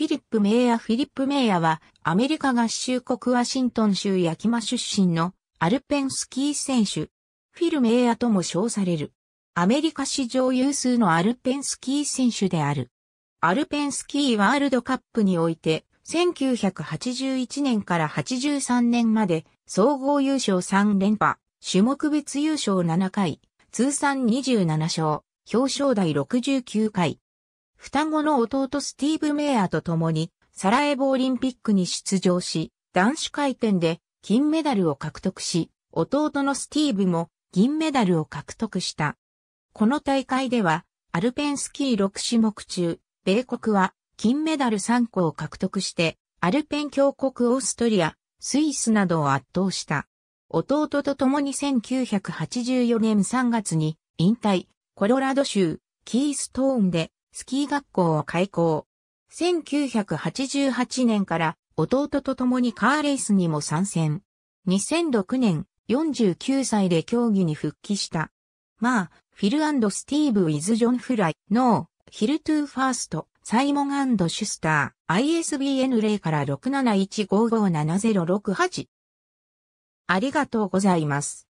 フィリップ・メイヤフィリップ・メイヤは、アメリカ合衆国ワシントン州ヤキマ出身のアルペンスキー選手。フィル・メイヤとも称される。アメリカ史上有数のアルペンスキー選手である。アルペンスキーワールドカップにおいて、1981年から83年まで、総合優勝3連覇、種目別優勝7回、通算27勝、表彰台69回、双子の弟スティーブ・メイヤーと共にサラエボオリンピックに出場し、男子回転で金メダルを獲得し、弟のスティーブも銀メダルを獲得した。この大会では、アルペンスキー6種目中、米国は金メダル3個を獲得して、アルペン峡谷オーストリア、スイスなどを圧倒した。弟と共に1984年3月に引退、コロラド州、キーストーンでスキー学校を開校。1988年から弟と共にカーレースにも参戦。2006年、49歳で競技に復帰した。まあ、フィルスティーブ・ウィズ・ジョン・フライ、ノー、ヒルトゥ・ファースト、サイモンシュスター、ISBN 0から671557068。ありがとうございます。